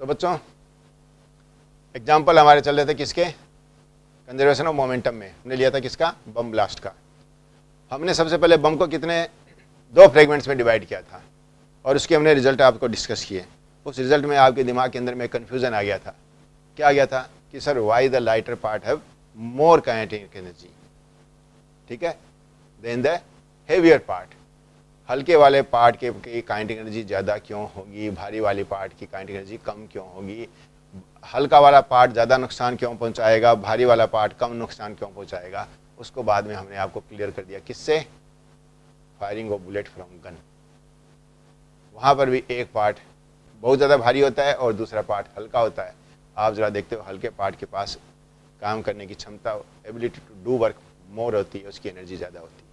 तो बच्चों एग्जाम्पल हमारे चल रहे थे किसके कंजर्वेशन ऑफ मोमेंटम में हमने लिया था किसका बम ब्लास्ट का हमने सबसे पहले बम को कितने दो फ्रेगमेंट्स में डिवाइड किया था और उसके हमने रिजल्ट आपको डिस्कस किए उस रिजल्ट में आपके दिमाग के अंदर में कन्फ्यूज़न आ गया था क्या आ गया था कि sir why the lighter part have more kinetic energy ठीक है देन द हेवियर पार्ट हल्के वाले पार्ट के की काइनेटिक एनर्जी ज़्यादा क्यों होगी भारी वाली पार्ट की काइनेटिक एनर्जी कम क्यों होगी हल्का वाला पार्ट ज़्यादा नुकसान क्यों पहुंचाएगा भारी वाला पार्ट कम नुकसान क्यों पहुंचाएगा उसको बाद में हमने आपको क्लियर कर दिया किससे firing of bullet from gun वहाँ पर भी एक पार्ट बहुत ज़्यादा भारी होता है और दूसरा पार्ट हल्का होता है आप ज़रा देखते हो हल्के पार्ट के पास काम करने की क्षमता ability to do work more होती है उसकी एनर्जी ज़्यादा होती है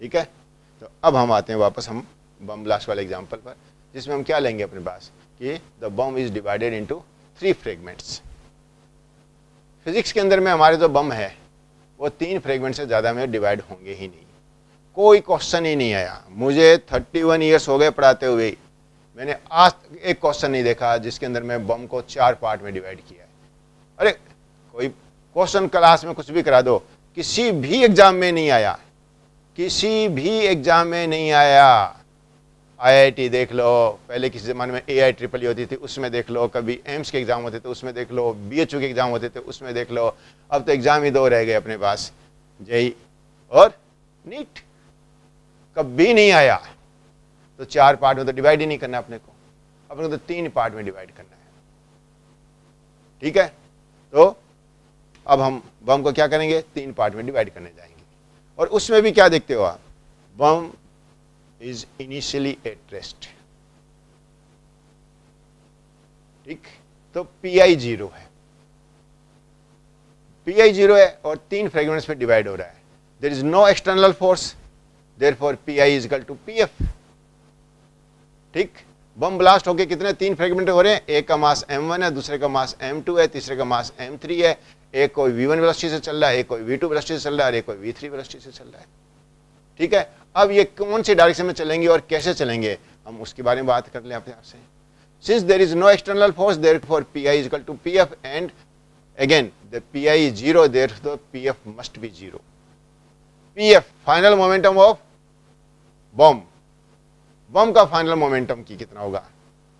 ठीक है तो अब हम आते हैं वापस हम बम ब्लास्ट वाले एग्जाम्पल पर जिसमें हम क्या लेंगे अपने पास कि the bomb is divided into three fragments physics के अंदर में हमारे जो तो बम है वो तीन फ्रेगमेंट से ज़्यादा में डिवाइड होंगे ही नहीं कोई क्वेश्चन ही नहीं आया मुझे 31 वन ईयर्स हो गए पढ़ाते हुए मैंने आज एक क्वेश्चन नहीं देखा जिसके अंदर मैं बम को चार पार्ट में डिवाइड किया है अरे कोई क्वेश्चन क्लास में कुछ भी करा दो किसी भी एग्जाम में नहीं आया किसी भी एग्ज़ाम में नहीं आया आईआईटी देख लो पहले किसी ज़माने में ए आई ट्रिपल ई होती थी उसमें देख लो कभी एम्स के एग्ज़ाम होते थे उसमें देख लो बी एच यू के एग्ज़ाम होते थे उसमें देख लो अब तो एग्ज़ाम ही दो रह गए अपने पास जई और नीट कभी नहीं आया तो चार पार्ट में तो डिवाइड ही नहीं करना अपने को अपने को तो तीन पार्ट में डिवाइड करना है ठीक है तो अब हम बम को क्या करेंगे तीन पार्ट में डिवाइड करने जाएंगे और उसमें भी क्या देखते हो आप बम इज इनिशियली एट ठीक तो पी आई जीरो है पी आई जीरो है और तीन फ्रेगमेंट्स में डिवाइड हो रहा है there is no external force therefore P I equal to P F ठीक बम ब्लास्ट होके कितने तीन फ्रेगमेंट हो रहे हैं एक का मास वन है दूसरे का मास एम टू है तीसरे का मास एम थ्री है एक कोई वी वन वेलोसिटी से चल रहा है एक कोई वी टू से चल रहा है एक कोई वी थ्री से चल रहा है ठीक है अब ये कौन से डायरेक्शन में चलेंगे और कैसे चलेंगे हम उसके बारे में बात कर लें अपने आपसे since there is no external force therefore P I equal to P F and is zero there the P F must be zero P F final momentum of bomb bomb का final momentum की कितना होगा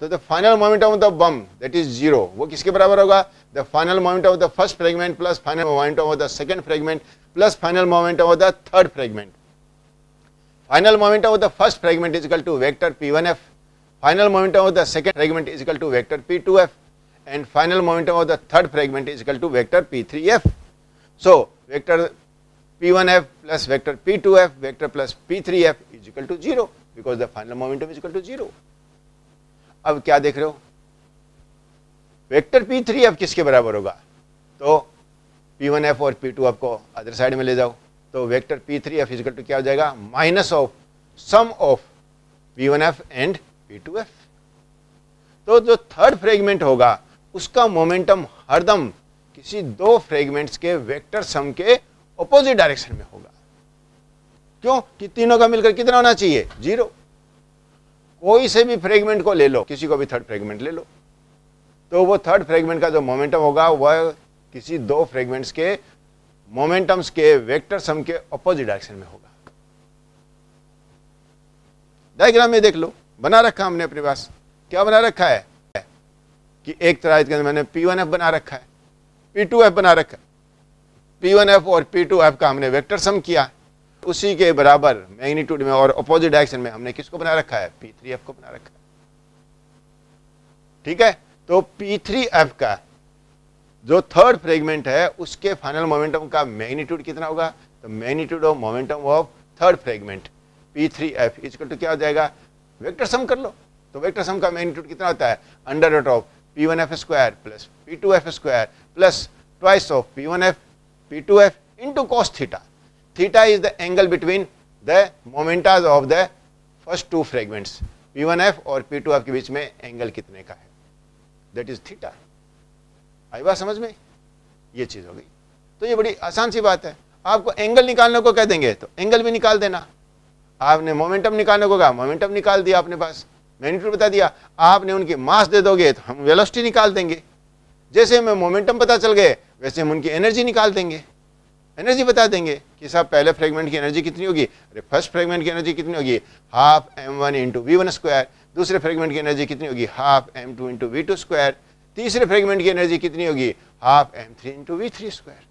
So the final momentum of the bomb that is zero. Zero वो किसके बराबर The the final momentum of the first fragment plus final momentum of the second fragment plus final momentum of the third final momentum of the first fragment is equal to vector p1f final momentum of the second fragment is equal to vector p2f and final momentum of the third fragment is equal to vector p3f so vector p1f plus vector p2f vector plus p3f is equal to 0 because the final momentum is equal to 0 अब क्या देख रहे हो vector P three अब किसके बराबर होगा तो पी वन एफ और पी टू आपको अदर साइड में ले जाओ तो vector three f equal to क्या हो जाएगा minus of sum of f and f तो जो थर्ड फ्रेगमेंट होगा उसका मोमेंटम हरदम किसी दो फ्रेगमेंट्स के वेक्टर सम के ऑपोजिट डायरेक्शन में होगा क्यों कि तीनों का मिलकर कितना होना चाहिए जीरो कोई से भी फ्रेगमेंट को ले लो किसी को भी थर्ड फ्रेगमेंट ले लो तो वो थर्ड फ्रेगमेंट का जो मोमेंटम होगा वह किसी दो फ्रेगमेंट्स के मोमेंटम्स के वेक्टर सम के अपोजिट डायरेक्शन में होगा डायग्राम में देख लो बना रखा हमने अपने पास क्या बना रखा है कि एक तरह के मैंने पी वन एफ बना रखा है पी टू एफ बना रखा है पी वन एफ और पी टू एफ का हमने वेक्टर सम किया है उसी के बराबर मैग्नीट्यूड में और अपोजिट डायरेक्शन में हमने किसको बना रखा है पी थ्री एफ को बना रखा है ठीक है तो पी थ्री एफ का जो थर्ड फ्रेगमेंट है उसके फाइनल मोमेंटम का मैग्नीट्यूड कितना होगा तो magnitude of momentum of third fragment p three f equal to क्या हो जाएगा वेक्टर सम कर लो तो वेक्टर सम का मैग्नीट्यूड कितना होता है under root of p one f square plus p two f square plus twice of p one f p two f into cos theta theta is the angle between the momenta of the first two fragments P1F और P2F के बीच में angle कितने का है that is theta आई बात समझ में ये चीज़ हो गई तो ये बड़ी आसान सी बात है आपको एंगल निकालने को कह देंगे तो एंगल भी निकाल देना आपने मोमेंटम निकालने को कहा मोमेंटम निकाल दिया अपने पास मैग्नीट्यूड बता दिया आपने उनकी मास दे दोगे तो हम वेलोसिटी निकाल देंगे जैसे हमें मोमेंटम पता चल गए वैसे हम उनकी एनर्जी निकाल देंगे एनर्जी बता देंगे कि साहब पहले फ्रेगमेंट की एनर्जी कितनी होगी अरे फर्स्ट फ्रेगमेंट की एनर्जी कितनी होगी half m one into v one square दूसरे फ्रेगमेंट की एनर्जी कितनी होगी half m two into v two square तीसरे फ्रेगमेंट की एनर्जी कितनी होगी half m three into v three square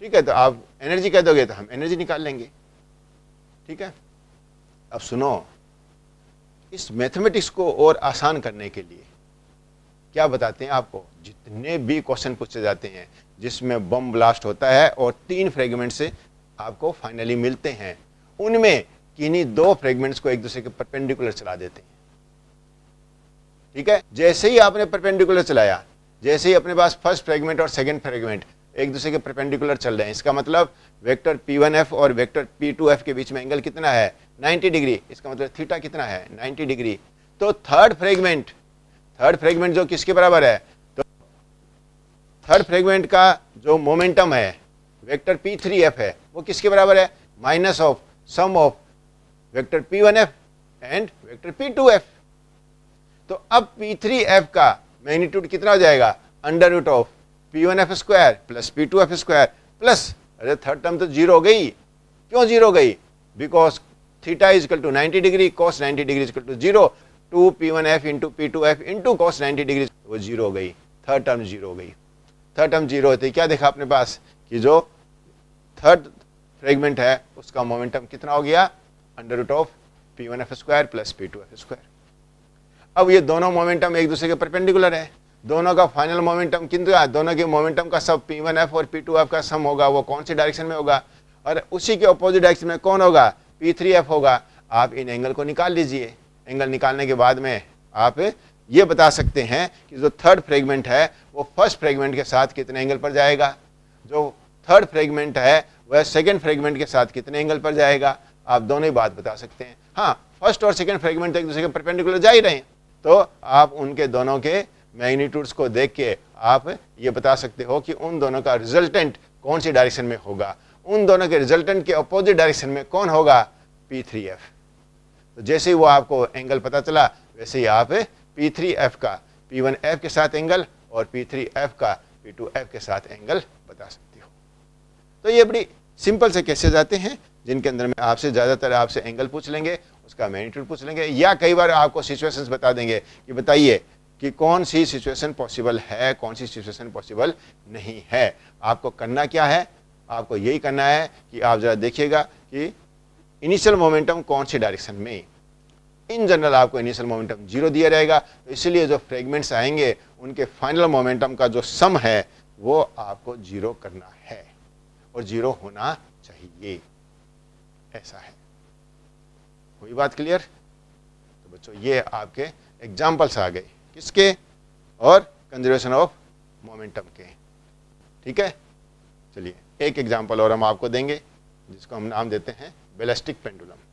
ठीक है तो आप एनर्जी कह दोगे तो हम एनर्जी निकाल लेंगे ठीक है अब सुनो इस मैथमेटिक्स को और आसान करने के लिए क्या बताते हैं आपको जितने भी क्वेश्चन पूछे जाते हैं जिसमें बम ब्लास्ट होता है और तीन फ्रेगमेंट से आपको फाइनली मिलते हैं उनमें किन्हीं दो फ्रेगमेंट्स को एक दूसरे के परपेंडिकुलर चला देते हैं ठीक है जैसे ही आपने परपेंडिकुलर चलाया जैसे ही अपने पास फर्स्ट फ्रेगमेंट और सेकेंड फ्रेगमेंट एक दूसरे के परपेंडिकुलर चल रहे हैं इसका मतलब वेक्टर पी वन एफ और वेक्टर पी टू एफ के बीच में एंगल कितना है 90 डिग्री इसका मतलब थीटा कितना है 90 डिग्री तो थर्ड फ्रेगमेंट थर्ड फ्रेगमेंट जो किसके बराबर है तो थर्ड फ्रेगमेंट का जो मोमेंटम है वेक्टर पी थ्री एफ है वो किसके बराबर है minus of sum of vector p one f and vector p two f तो अब पी थ्री एफ का मैग्नीट्यूड कितना हो जाएगा under root of p one f square plus p two f square plus अरे थर्ड टर्म तो zero हो गई क्यों जीरो हो गई because theta equal to ninety degree cos ninety degree equal to zero two p one f into p two f into cos ninety degree वो zero हो गई थर्ड टर्म जीरो हो गई थर्ड टर्म जीरो होती क्या देखा अपने पास कि जो थर्ड फ्रेगमेंट है उसका मोमेंटम कितना हो गया under root of p one f square plus p two f square अब ये दोनों मोमेंटम एक दूसरे के परपेंडिकुलर है दोनों का फाइनल मोमेंटम किंतु हाँ, दोनों के मोमेंटम का सब पी वन एफ और पी टू एफ का सम होगा वो कौन सी डायरेक्शन में होगा और उसी के अपोजिट डायरेक्शन में कौन होगा पी थ्री एफ होगा आप इन एंगल को निकाल लीजिए एंगल निकालने के बाद में आप ये बता सकते हैं कि जो थर्ड फ्रेगमेंट है वो फर्स्ट फ्रेगमेंट के साथ कितने एंगल पर जाएगा जो थर्ड फ्रेगमेंट है वह सेकेंड फ्रेगमेंट के साथ कितने एंगल पर जाएगा आप दोनों ही बात बता सकते हैं हाँ फर्स्ट और सेकेंड फ्रेगमेंट एक दूसरे के परपेंडिकुलर जा ही रहे हैं तो आप उनके दोनों के मैग्नीट्यूड्स को देख के आप ये बता सकते हो कि उन दोनों का रिजल्टेंट कौन सी डायरेक्शन में होगा उन दोनों के रिजल्टेंट के अपोजिट डायरेक्शन में कौन होगा पी थ्री एफ तो जैसे ही वो आपको एंगल पता चला वैसे ही आप पी थ्री एफ का पी वन एफ के साथ एंगल और पी थ्री एफ का पी टू एफ के साथ एंगल बता सकती हो तो ये बड़ी सिंपल से कैसे जाते हैं जिनके अंदर में आपसे ज़्यादातर आपसे एंगल पूछ लेंगे उसका मैनीट्यूड पूछ लेंगे या कई बार आपको सिचुएशंस बता देंगे कि बताइए कि कौन सी सिचुएशन पॉसिबल है कौन सी सिचुएशन पॉसिबल नहीं है आपको करना क्या है आपको यही करना है कि आप ज़रा देखिएगा कि इनिशियल मोमेंटम कौन सी डायरेक्शन में इन जनरल आपको इनिशियल मोमेंटम जीरो दिया जाएगा तो इसलिए जो फ्रेगमेंट्स आएंगे उनके फाइनल मोमेंटम का जो सम है वो आपको जीरो करना है और जीरो होना चाहिए ऐसा है कोई बात क्लियर तो बच्चों ये आपके एग्जाम्पल्स आ गए किसके और कंजर्वेशन ऑफ मोमेंटम के ठीक है चलिए एक एग्जाम्पल और हम आपको देंगे जिसको हम नाम देते हैं Elastic pendulum.